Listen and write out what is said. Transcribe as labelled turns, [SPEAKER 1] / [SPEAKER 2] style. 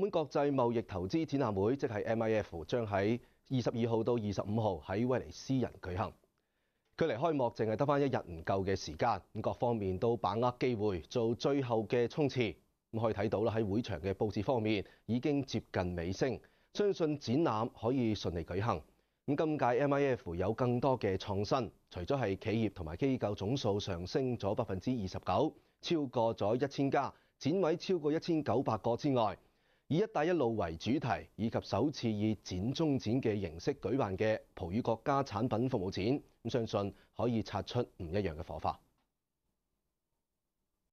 [SPEAKER 1] 本國際貿易投資展覽會即係 M I F，將喺二十二號到二十五號喺威尼斯人舉行。距離開幕淨係得翻一日唔夠嘅時間，咁各方面都把握機會做最後嘅衝刺。咁可以睇到啦，喺會場嘅佈置方面已經接近尾聲，相信展覽可以順利舉行。咁今屆 M I F 有更多嘅創新，除咗係企業同埋機構總數上升咗百分之二十九，超過咗一千家，展位超過一千九百個之外。以“一帶一路”為主題，以及首次以展中展嘅形式舉辦嘅葡語國家產品服務展，咁相信可以擦出唔一樣嘅火花。